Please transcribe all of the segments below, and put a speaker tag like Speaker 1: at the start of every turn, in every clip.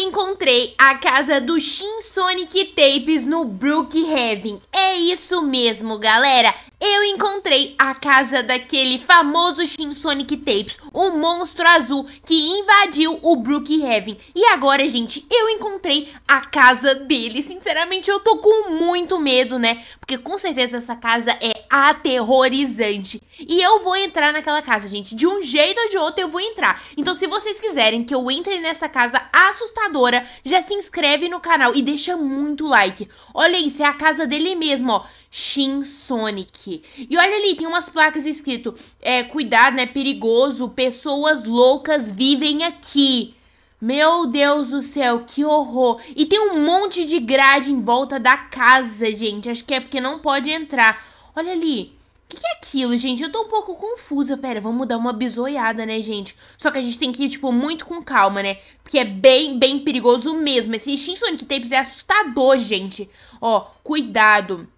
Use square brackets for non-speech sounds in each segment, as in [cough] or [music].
Speaker 1: encontrei a casa do Shin Sonic Tapes no Brookhaven. É isso mesmo, galera. Eu encontrei a casa daquele famoso Shin Sonic Tapes, o monstro azul que invadiu o Brookhaven. E agora, gente, eu encontrei a casa dele. Sinceramente, eu tô com muito medo, né? Porque com certeza essa casa é aterrorizante. E eu vou entrar naquela casa, gente. De um jeito ou de outro eu vou entrar. Então, se vocês quiserem que eu entre nessa casa assustadora, já se inscreve no canal e deixa muito like. Olha isso, é a casa dele mesmo, ó. Shin Sonic. E olha ali, tem umas placas escrito: é, cuidado, né? Perigoso, pessoas loucas vivem aqui. Meu Deus do céu, que horror! E tem um monte de grade em volta da casa, gente. Acho que é porque não pode entrar. Olha ali. O que, que é aquilo, gente? Eu tô um pouco confusa. Pera, vamos dar uma bisoiada, né, gente? Só que a gente tem que ir, tipo, muito com calma, né? Porque é bem, bem perigoso mesmo. Esse Shin Sonic Tapes é assustador, gente. Ó, cuidado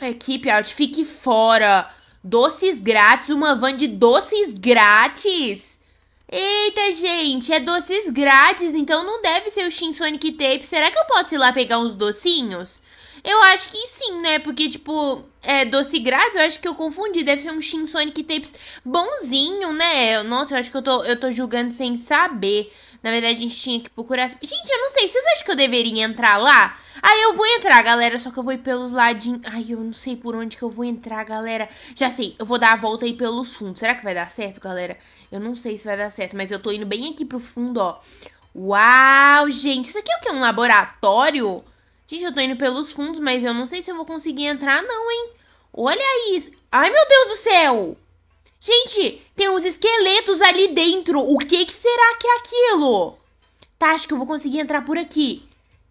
Speaker 1: equipe Out fique fora. Doces grátis, uma van de doces grátis. Eita, gente, é doces grátis, então não deve ser o Shin Sonic Tape. Será que eu posso ir lá pegar uns docinhos? Eu acho que sim, né? Porque, tipo, é, Doce Graça, eu acho que eu confundi. Deve ser um Shin Sonic Tapes bonzinho, né? Nossa, eu acho que eu tô, eu tô julgando sem saber. Na verdade, a gente tinha que procurar... Gente, eu não sei. Vocês acham que eu deveria entrar lá? Aí eu vou entrar, galera, só que eu vou ir pelos ladinhos. Ai, eu não sei por onde que eu vou entrar, galera. Já sei, eu vou dar a volta aí pelos fundos. Será que vai dar certo, galera? Eu não sei se vai dar certo, mas eu tô indo bem aqui pro fundo, ó. Uau, gente, isso aqui é o que? Um laboratório? Gente, eu tô indo pelos fundos, mas eu não sei se eu vou conseguir entrar, não, hein? Olha isso. Ai, meu Deus do céu! Gente, tem uns esqueletos ali dentro. O que, que será que é aquilo? Tá, acho que eu vou conseguir entrar por aqui.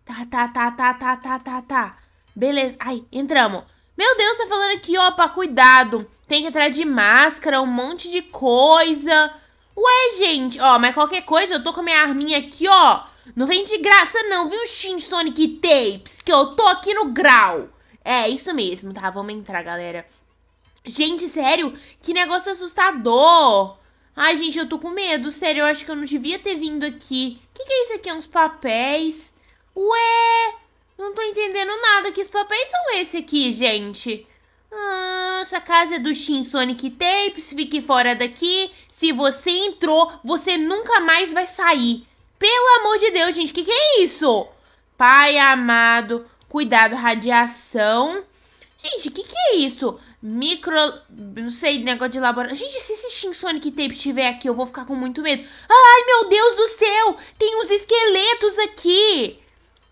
Speaker 1: Tá, tá, tá, tá, tá, tá, tá, tá. Beleza. Ai, entramos. Meu Deus, tá falando aqui, opa, cuidado. Tem que entrar de máscara, um monte de coisa. Ué, gente, ó, mas qualquer coisa, eu tô com a minha arminha aqui, ó. Não vem de graça não, viu, Shin Sonic Tapes, que eu tô aqui no grau. É, isso mesmo, tá? Vamos entrar, galera. Gente, sério, que negócio assustador. Ai, gente, eu tô com medo, sério, eu acho que eu não devia ter vindo aqui. O que, que é isso aqui? É uns papéis? Ué, não tô entendendo nada. Que papéis são esse aqui, gente? Ah, essa casa é do Shin Sonic Tapes, fique fora daqui. Se você entrou, você nunca mais vai sair. Pelo amor de Deus, gente, o que, que é isso? Pai amado, cuidado, radiação. Gente, o que, que é isso? Micro. Não sei, negócio de laboratório. Gente, se esse Shin Sonic Tape estiver aqui, eu vou ficar com muito medo. Ai, meu Deus do céu! Tem uns esqueletos aqui!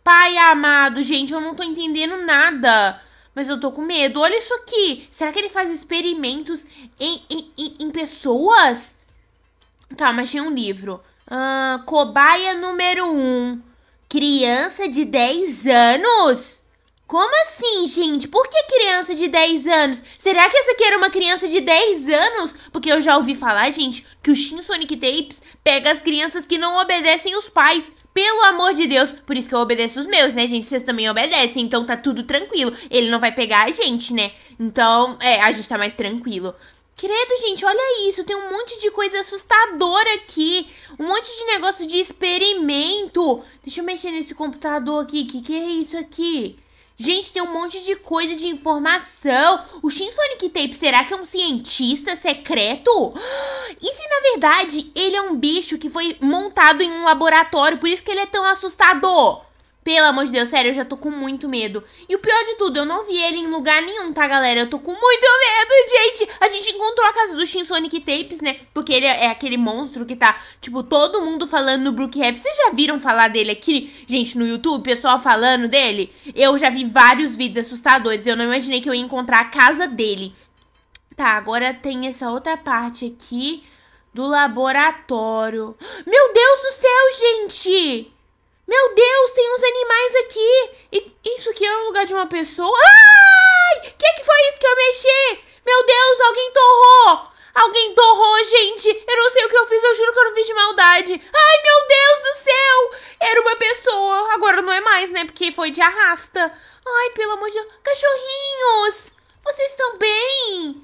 Speaker 1: Pai amado, gente, eu não tô entendendo nada. Mas eu tô com medo. Olha isso aqui. Será que ele faz experimentos em, em, em, em pessoas? Tá, mas tem um livro. Ah, cobaia número 1. Um. Criança de 10 anos? Como assim, gente? Por que criança de 10 anos? Será que essa aqui era uma criança de 10 anos? Porque eu já ouvi falar, gente, que o Shin Sonic Tapes pega as crianças que não obedecem os pais. Pelo amor de Deus, por isso que eu obedeço os meus, né, gente? Vocês também obedecem, então tá tudo tranquilo. Ele não vai pegar a gente, né? Então, é, a gente tá mais tranquilo. Credo, gente, olha isso. Tem um monte de coisa assustadora aqui. Um monte de negócio de experimento. Deixa eu mexer nesse computador aqui. O que, que é isso aqui? Gente, tem um monte de coisa de informação. O Shin Sonic Tape, será que é um cientista secreto? [gasps] E se na verdade ele é um bicho que foi montado em um laboratório, por isso que ele é tão assustador? Pelo amor de Deus, sério, eu já tô com muito medo. E o pior de tudo, eu não vi ele em lugar nenhum, tá, galera? Eu tô com muito medo, gente! A gente encontrou a casa do Shinsonic Tapes, né? Porque ele é aquele monstro que tá, tipo, todo mundo falando no Brookhaven. Vocês já viram falar dele aqui, gente, no YouTube? Pessoal falando dele? Eu já vi vários vídeos assustadores. Eu não imaginei que eu ia encontrar a casa dele. Tá, agora tem essa outra parte aqui do laboratório. Meu Deus do céu, gente! Meu Deus, tem uns animais aqui! E isso aqui é o lugar de uma pessoa? Ai! O que, que foi isso que eu mexi? Meu Deus, alguém torrou! Alguém torrou, gente! Eu não sei o que eu fiz, eu juro que eu não fiz de maldade! Ai, meu Deus do céu! Era uma pessoa, agora não é mais, né? Porque foi de arrasta. Ai, pelo amor de Deus. Cachorrinhos! Vocês estão bem?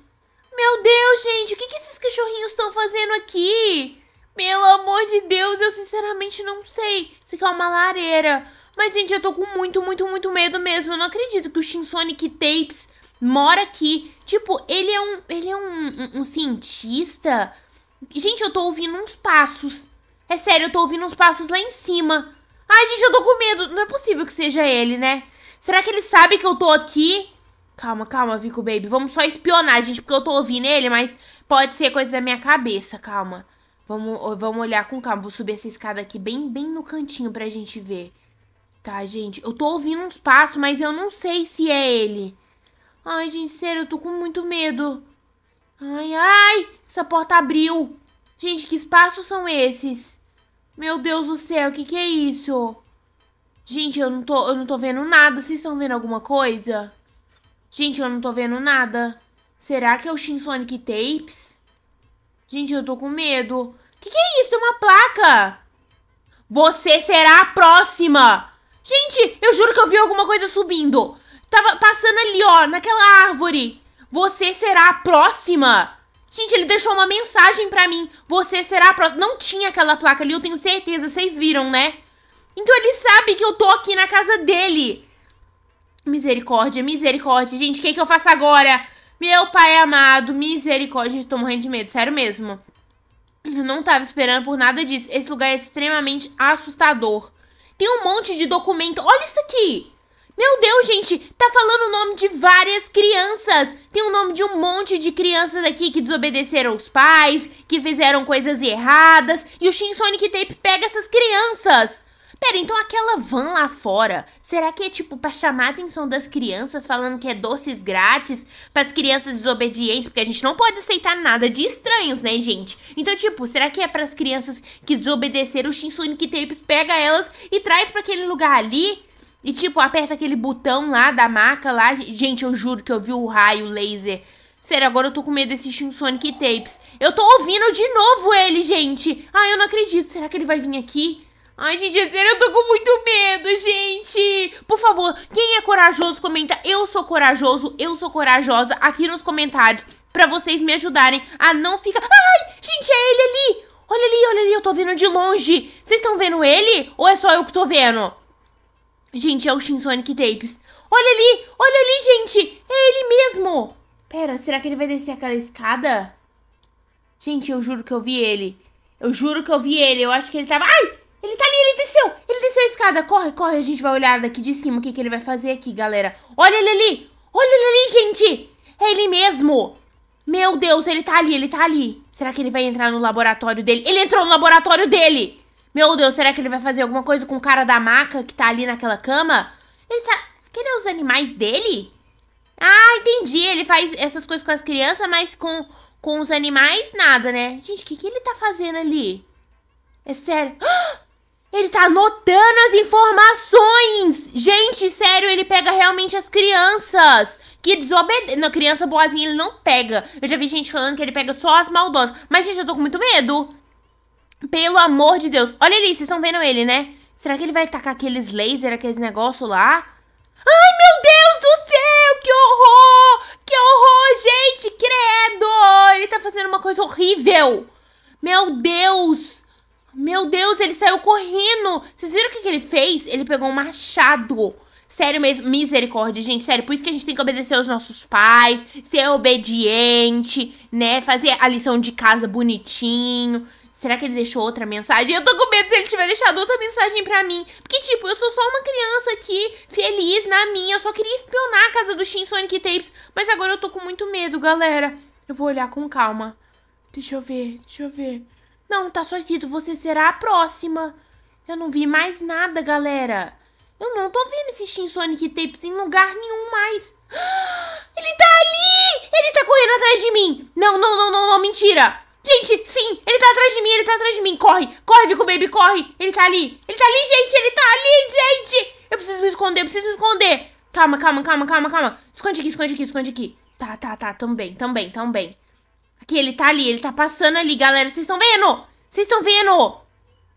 Speaker 1: Meu Deus, gente, o que, que esses cachorrinhos estão fazendo aqui? Pelo amor de Deus, eu sinceramente não sei. Isso aqui é uma lareira. Mas, gente, eu tô com muito, muito, muito medo mesmo. Eu não acredito que o Shinsonic Tapes mora aqui. Tipo, ele é um, ele é um, um, um cientista? Gente, eu tô ouvindo uns passos. É sério, eu tô ouvindo uns passos lá em cima. Ai, gente, eu tô com medo. Não é possível que seja ele, né? Será que ele sabe que eu tô aqui? Calma, calma, Vico Baby. Vamos só espionar, gente, porque eu tô ouvindo ele, mas pode ser coisa da minha cabeça, calma. Vamos, vamos olhar com calma. Vou subir essa escada aqui bem, bem no cantinho pra gente ver. Tá, gente? Eu tô ouvindo uns passos, mas eu não sei se é ele. Ai, gente, sério, eu tô com muito medo. Ai, ai! Essa porta abriu. Gente, que espaços são esses? Meu Deus do céu, o que que é isso? Gente, eu não tô, eu não tô vendo nada. Vocês estão vendo alguma coisa? Gente, eu não tô vendo nada. Será que é o Shin Sonic Tapes? Gente, eu tô com medo. Que que é isso? Tem é uma placa. Você será a próxima. Gente, eu juro que eu vi alguma coisa subindo. Tava passando ali, ó, naquela árvore. Você será a próxima. Gente, ele deixou uma mensagem pra mim. Você será a próxima. Não tinha aquela placa ali, eu tenho certeza. Vocês viram, né? Então ele sabe que eu tô aqui na casa dele. Misericórdia, misericórdia. Gente, o que, que eu faço agora? Meu pai amado, misericórdia, tô morrendo de medo, sério mesmo. Eu não tava esperando por nada disso. Esse lugar é extremamente assustador. Tem um monte de documento. Olha isso aqui! Meu Deus, gente, tá falando o nome de várias crianças. Tem o nome de um monte de crianças aqui que desobedeceram os pais, que fizeram coisas erradas. E o Shin Sonic Tape pega essas crianças. Pera, então aquela van lá fora, será que é tipo pra chamar a atenção das crianças falando que é doces grátis as crianças desobedientes? Porque a gente não pode aceitar nada de estranhos, né, gente? Então, tipo, será que é pras crianças que desobedeceram o Shinsune que Tapes pega elas e traz para aquele lugar ali? E, tipo, aperta aquele botão lá da maca lá. Gente, eu juro que eu vi o raio laser Sério, agora eu tô com medo desse Sonic Tapes. Eu tô ouvindo de novo ele, gente. Ai, eu não acredito. Será que ele vai vir aqui? Ai, gente, eu tô com muito medo, gente. Por favor, quem é corajoso, comenta eu sou corajoso, eu sou corajosa aqui nos comentários pra vocês me ajudarem a não ficar... Ai, gente, é ele ali. Olha ali, olha ali, eu tô vendo de longe. Vocês estão vendo ele? Ou é só eu que tô vendo? Gente, é o Shinsonic Tapes. Olha ali, olha ali, gente. É ele mesmo. Pera, será que ele vai descer aquela escada? Gente, eu juro que eu vi ele. Eu juro que eu vi ele. Eu acho que ele tava... Ai! Ele tá ali, ele desceu. Ele desceu a escada. Corre, corre. A gente vai olhar daqui de cima o que, que ele vai fazer aqui, galera. Olha ele ali. Olha ele ali, gente. É ele mesmo. Meu Deus, ele tá ali, ele tá ali. Será que ele vai entrar no laboratório dele? Ele entrou no laboratório dele. Meu Deus, será que ele vai fazer alguma coisa com o cara da maca que tá ali naquela cama? Ele tá... Aquele é os animais dele? Ah, entendi. Ele faz essas coisas com as crianças, mas com, com os animais, nada, né? Gente, o que, que ele tá fazendo ali? É sério. [gasps] Ah! Ele tá anotando as informações! Gente, sério, ele pega realmente as crianças que desobedece. na criança boazinha ele não pega. Eu já vi gente falando que ele pega só as maldosas. Mas, gente, eu tô com muito medo. Pelo amor de Deus. Olha ali, vocês estão vendo ele, né? Será que ele vai tacar aqueles lasers, aqueles negócio lá? Ai, meu Deus do céu! Que horror! Que horror, gente! Credo! Ele tá fazendo uma coisa horrível! Meu Deus! Meu Deus, ele saiu correndo. Vocês viram o que, que ele fez? Ele pegou um machado. Sério mesmo, misericórdia, gente, sério. Por isso que a gente tem que obedecer aos nossos pais, ser obediente, né? Fazer a lição de casa bonitinho. Será que ele deixou outra mensagem? Eu tô com medo se ele tiver deixado outra mensagem pra mim. Porque, tipo, eu sou só uma criança aqui, feliz na minha. Eu só queria espionar a casa do Shin Sonic Tapes. Mas agora eu tô com muito medo, galera. Eu vou olhar com calma. Deixa eu ver, deixa eu ver. Não, tá só escrito você será a próxima. Eu não vi mais nada, galera. Eu não tô vendo esse Shin Sonic Tapes em lugar nenhum mais. [gasps] Ele tá ali! Ele tá correndo atrás de mim! Não, não, não, não, não, mentira! Gente, sim, ele tá atrás de mim, ele tá atrás de mim. Corre, corre, Vico Baby, corre. Ele tá ali, ele tá ali, gente, ele tá ali, gente. Eu preciso me esconder, eu preciso me esconder. Calma, calma, calma, calma, calma. Esconde aqui, esconde aqui, esconde aqui. Tá, tá, tá, também, também, também. Que ele tá ali, ele tá passando ali, galera. Vocês estão vendo? Vocês estão vendo?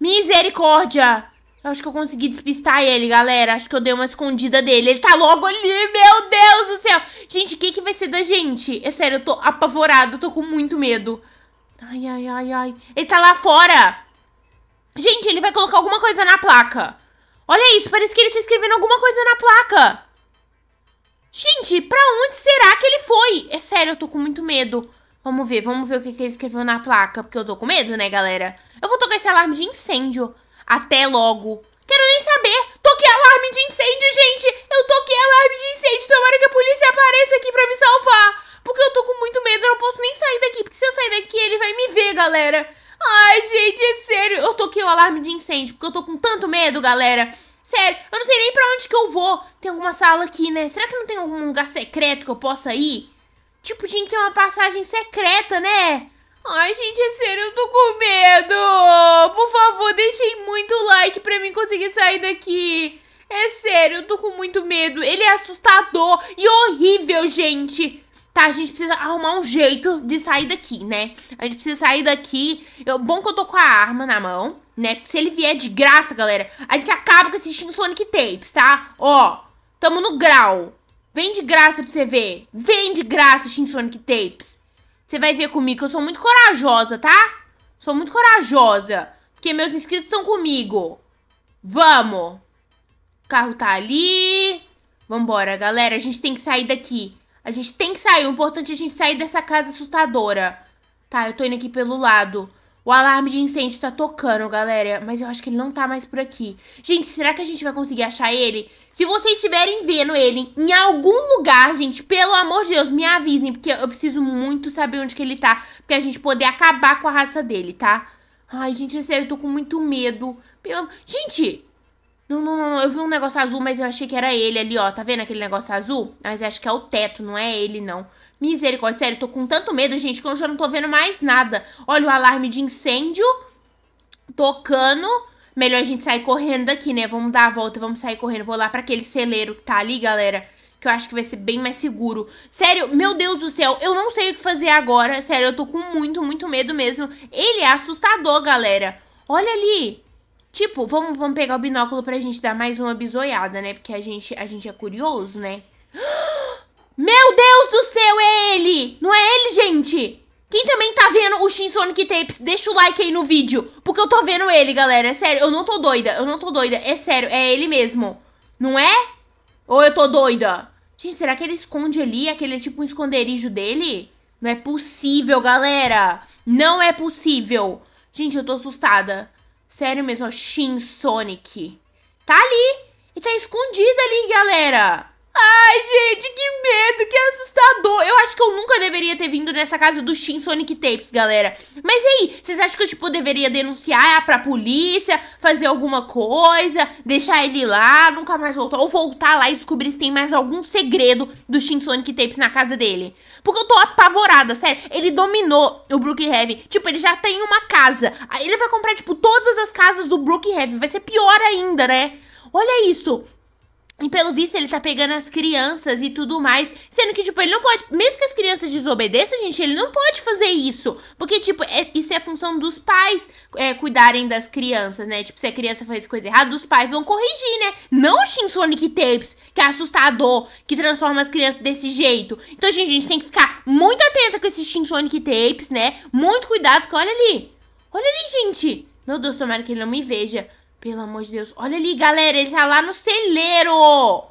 Speaker 1: Misericórdia! Eu acho que eu consegui despistar ele, galera. Acho que eu dei uma escondida dele. Ele tá logo ali, meu Deus do céu. Gente, o que, que vai ser da gente? É sério, eu tô apavorado, tô com muito medo. Ai, ai, ai, ai. Ele tá lá fora. Gente, ele vai colocar alguma coisa na placa. Olha isso, parece que ele tá escrevendo alguma coisa na placa. Gente, pra onde será que ele foi? É sério, eu tô com muito medo. Vamos ver, vamos ver o que, que ele escreveu na placa, porque eu tô com medo, né, galera? Eu vou tocar esse alarme de incêndio. Até logo. Quero nem saber. Toquei alarme de incêndio, gente. Eu toquei alarme de incêndio. Tomara que a polícia apareça aqui pra me salvar. Porque eu tô com muito medo. Eu não posso nem sair daqui. Porque se eu sair daqui, ele vai me ver, galera. Ai, gente, é sério. Eu toquei o alarme de incêndio. Porque eu tô com tanto medo, galera. Sério, eu não sei nem pra onde que eu vou. Tem alguma sala aqui, né? Será que não tem algum lugar secreto que eu possa ir? Tipo, tinha que ter uma passagem secreta, né? Ai, gente, é sério, eu tô com medo. Por favor, deixem muito like pra mim conseguir sair daqui. É sério, eu tô com muito medo. Ele é assustador e horrível, gente. Tá, a gente precisa arrumar um jeito de sair daqui, né? A gente precisa sair daqui. Eu, bom que eu tô com a arma na mão, né? Porque se ele vier de graça, galera, a gente acaba com esse Shin Sonic Tapes, tá? Ó, tamo no grau. Vem de graça pra você ver. Vem de graça, Shinsonic Tapes. Você vai ver comigo que eu sou muito corajosa, tá? Sou muito corajosa. Porque meus inscritos estão comigo. Vamos. O carro tá ali. Vambora, galera. A gente tem que sair daqui. A gente tem que sair. O importante é a gente sair dessa casa assustadora. Tá, eu tô indo aqui pelo lado. O alarme de incêndio tá tocando, galera. Mas eu acho que ele não tá mais por aqui. Gente, será que a gente vai conseguir achar ele? Se vocês estiverem vendo ele em algum lugar, gente, pelo amor de Deus, me avisem. Porque eu preciso muito saber onde que ele tá. Pra gente poder acabar com a raça dele, tá? Ai, gente, é sério, eu tô com muito medo. Pelo... Gente, não, não, não, eu vi um negócio azul, mas eu achei que era ele ali, ó. Tá vendo aquele negócio azul? Mas acho que é o teto, não é ele, não. Misericórdia, sério, tô com tanto medo, gente, que eu já não tô vendo mais nada. Olha o alarme de incêndio tocando. Melhor a gente sair correndo daqui, né? Vamos dar a volta, vamos sair correndo. Vou lá para aquele celeiro que tá ali, galera que eu acho que vai ser bem mais seguro. Sério, meu Deus do céu, eu não sei o que fazer agora. Sério, eu tô com muito, muito medo mesmo. Ele é assustador, galera. Olha ali. Tipo, vamos, vamos pegar o binóculo pra gente dar mais uma bisoiada, né? Porque a gente, a gente é curioso, né? Meu Deus do céu, é ele! Não é ele, gente? Quem também tá vendo o Shin Sonic Tapes, deixa o like aí no vídeo. Porque eu tô vendo ele, galera. É sério, eu não tô doida. Eu não tô doida. É sério, é ele mesmo. Não é? Ou eu tô doida? Gente, será que ele esconde ali? Aquele é tipo um esconderijo dele? Não é possível, galera. Não é possível. Gente, eu tô assustada. Sério mesmo, ó. Shin Sonic. Tá ali. E tá escondido ali, galera. Ai, gente, que medo, que assustador. Eu acho que eu nunca deveria ter vindo nessa casa do Shin Sonic Tapes, galera. Mas aí, vocês acham que eu, tipo, deveria denunciar pra polícia, fazer alguma coisa, deixar ele lá, nunca mais voltar, ou voltar lá e descobrir se tem mais algum segredo do Shin Sonic Tapes na casa dele? Porque eu tô apavorada, sério. Ele dominou o Brookhaven. Tipo, ele já tem uma casa. Aí ele vai comprar, tipo, todas as casas do Brookhaven. Vai ser pior ainda, né? Olha isso, e pelo visto ele tá pegando as crianças e tudo mais. Sendo que, tipo, ele não pode. Mesmo que as crianças desobedeçam, gente, ele não pode fazer isso. Porque, tipo, é, isso é função dos pais é, cuidarem das crianças, né? Tipo, se a criança faz coisa errada, os pais vão corrigir, né? Não o Shin Sonic Tapes, que é assustador, que transforma as crianças desse jeito. Então, gente, a gente tem que ficar muito atenta com esses Shin Sonic Tapes, né? Muito cuidado, porque olha ali. Olha ali, gente. Meu Deus, tomara que ele não me veja. Pelo amor de Deus. Olha ali, galera. Ele tá lá no celeiro.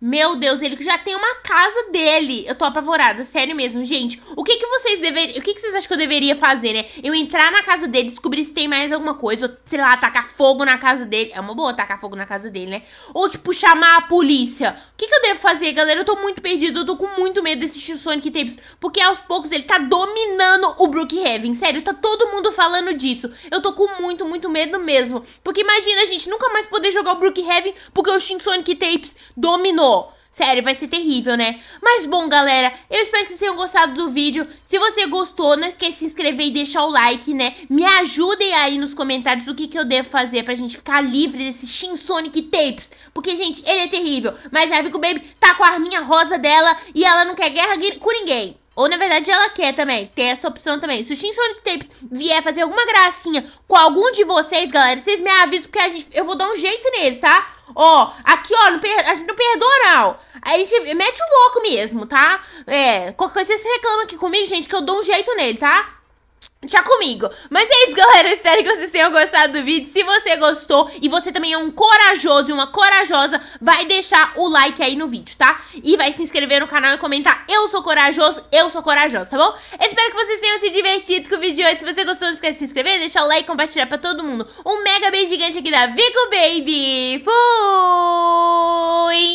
Speaker 1: Meu Deus, ele já tem uma casa dele. Eu tô apavorada, sério mesmo, gente. O que que vocês deveriam. O que que vocês acham que eu deveria fazer, né? Eu entrar na casa dele, descobrir se tem mais alguma coisa. Ou, sei lá, tacar fogo na casa dele. É uma boa tacar fogo na casa dele, né? Ou, tipo, chamar a polícia. O que que eu devo fazer, galera? Eu tô muito perdida. Eu tô com muito medo desse Sonic Tapes. Porque aos poucos ele tá dominando o Brookhaven. Sério, tá todo mundo falando disso. Eu tô com muito, muito medo mesmo. Porque imagina a gente nunca mais poder jogar o Brookhaven porque o Sonic Tapes dominou. Sério, vai ser terrível, né? Mas bom, galera, eu espero que vocês tenham gostado do vídeo. Se você gostou, não esquece de se inscrever e deixar o like, né? Me ajudem aí nos comentários o que, que eu devo fazer pra gente ficar livre desse Shin Sonic Tapes. Porque, gente, ele é terrível. Mas a Vico Baby tá com a arminha rosa dela e ela não quer guerra com ninguém. Ou, na verdade, ela quer também. Tem essa opção também. Se o Shin Sonic Tapes vier fazer alguma gracinha com algum de vocês, galera, vocês me avisam, porque a gente, eu vou dar um jeito neles, tá? Ó, aqui, ó, não per, a gente não perdoa, não. a gente mete o louco mesmo, tá? É, qualquer coisa vocês reclamam aqui comigo, gente, que eu dou um jeito nele, tá? tchau comigo. Mas é isso, galera. espero que vocês tenham gostado do vídeo. Se você gostou e você também é um corajoso e uma corajosa, vai deixar o like aí no vídeo, tá? E vai se inscrever no canal e comentar eu sou corajoso, eu sou corajoso, tá bom? espero que vocês tenham se divertido com o vídeo de hoje. Se você gostou, não esquece de se inscrever, deixar o like e compartilhar pra todo mundo. Um mega beijo gigante aqui da Vico Baby. Fui!